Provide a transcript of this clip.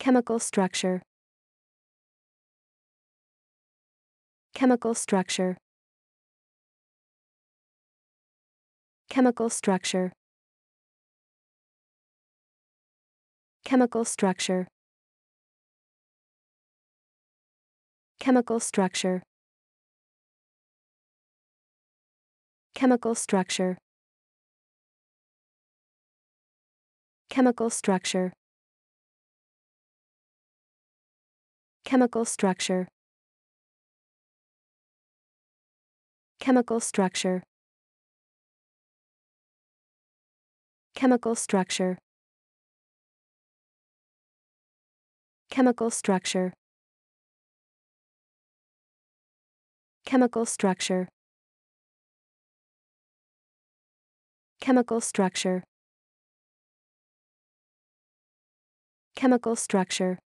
Chemical structure. Chemical structure. Chemical structure. Chemical structure. Chemical structure. Chemical structure. Chemical structure. Chemical structure. Chemical structure. Chemical structure. Chemical structure. Chemical structure. Chemical structure. Chemical structure.